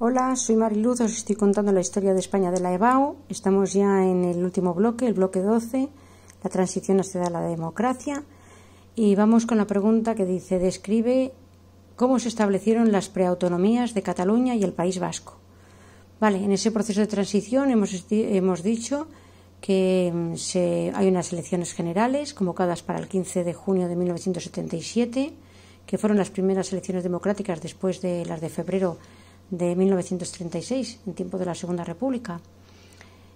Hola, soy Mariluz, os estoy contando la historia de España de la EBAU. Estamos ya en el último bloque, el bloque 12, la transición hacia la democracia. Y vamos con la pregunta que dice, describe cómo se establecieron las preautonomías de Cataluña y el País Vasco. Vale, en ese proceso de transición hemos, dicho que mm, se, hay unas elecciones generales convocadas para el 15 de junio de 1977, que fueron las primeras elecciones democráticas después de las de febrero de 1936, en tiempo de la Segunda República.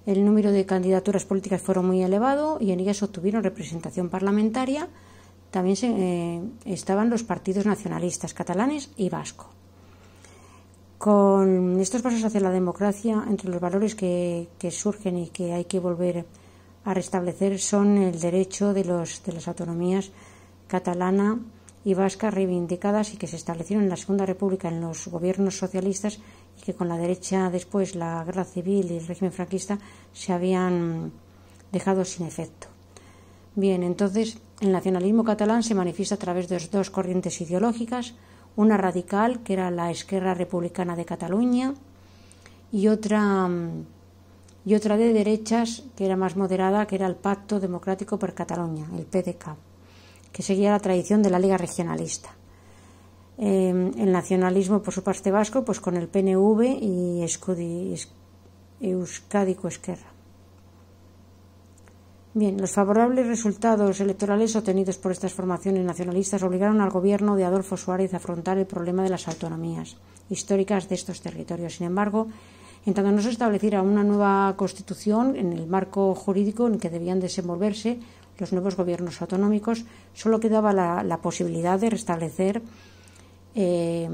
El número de candidaturas políticas fueron muy elevado y en ellas obtuvieron representación parlamentaria. También eh, estaban los partidos nacionalistas catalanes y vasco. Con estos pasos hacia la democracia, entre los valores que, surgen y que hay que volver a restablecer son el derecho de, de las autonomías catalana, y vascas reivindicadas y que se establecieron en la Segunda República en los gobiernos socialistas y que con la derecha después la guerra civil y el régimen franquista se habían dejado sin efecto. Bien, entonces el nacionalismo catalán se manifiesta a través de dos corrientes ideológicas, una radical, que era la Esquerra Republicana de Cataluña, y otra, y otra de derechas, que era más moderada, que era el Pacto Democrático por Cataluña, el PDK que seguía la tradición de la Liga Regionalista. Em, el nacionalismo por su parte vasco, pues con el PNV y Euskadi Esquerra. Bien, los favorables resultados electorales obtenidos por estas formaciones nacionalistas obligaron al gobierno de Adolfo Suárez a afrontar el problema de las autonomías históricas de estos territorios. Sin embargo, en tanto no se estableciera una nueva constitución en el marco jurídico en que debían desenvolverse, los nuevos gobiernos autonómicos, solo quedaba la, posibilidad de restablecer eh,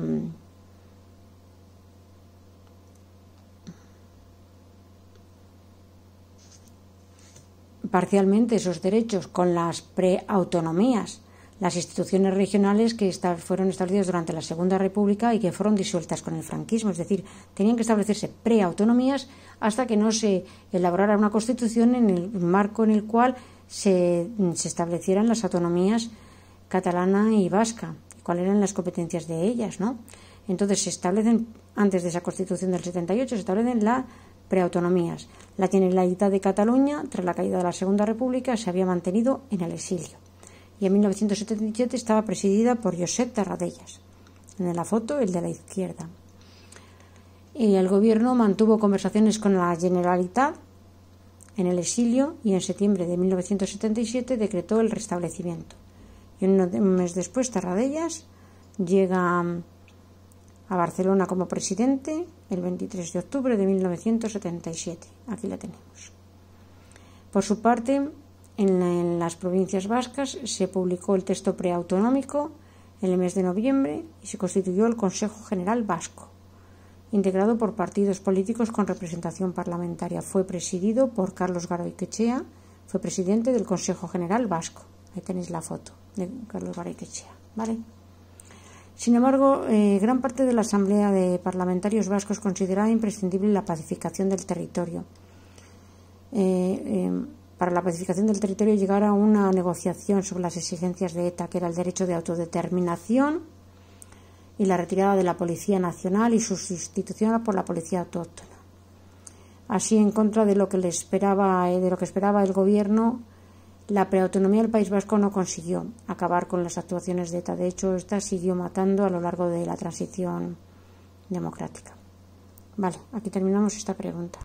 parcialmente esos derechos con las preautonomías, las instituciones regionales que fueron establecidas durante la Segunda República y que fueron disueltas con el franquismo, es decir, tenían que establecerse preautonomías hasta que no se elaborara una constitución en el marco en el cual se, establecieran las autonomías catalana y vasca, cuáles eran las competencias de ellas, ¿no? Entonces se establecen, antes de esa constitución del 78, se establecen las preautonomías. La Generalitat de Cataluña, tras la caída de la Segunda República, se había mantenido en el exilio. Y en 1977 estaba presidida por Josep Tarradellas. En la foto, el de la izquierda. Y el gobierno mantuvo conversaciones con la Generalitat en el exilio y en septiembre de 1977 decretó el restablecimiento. Y un mes después, Tarradellas llega mm, a Barcelona como presidente el 23 de octubre de 1977. Aquí la tenemos. Por su parte, en, en las provincias vascas se publicó el texto preautonómico en el mes de noviembre y se constituyó el Consejo General Vasco integrado por partidos políticos con representación parlamentaria. Fue presidido por Carlos Quechea, fue presidente del Consejo General Vasco. Ahí tenéis la foto de Carlos Quechea, ¿vale? Sin embargo, eh, gran parte de la Asamblea de Parlamentarios Vascos consideraba imprescindible la pacificación del territorio. Eh, em, para la pacificación del territorio llegara una negociación sobre las exigencias de ETA, que era el derecho de autodeterminación y la retirada de la Policía Nacional y su sustitución por la Policía Autóctona. Así, en contra de lo que le esperaba, eh, de lo que esperaba el gobierno, la preautonomía del País Vasco no consiguió acabar con las actuaciones de ETA. De hecho, esta siguió matando a lo largo de la transición democrática. Vale, aquí terminamos esta pregunta.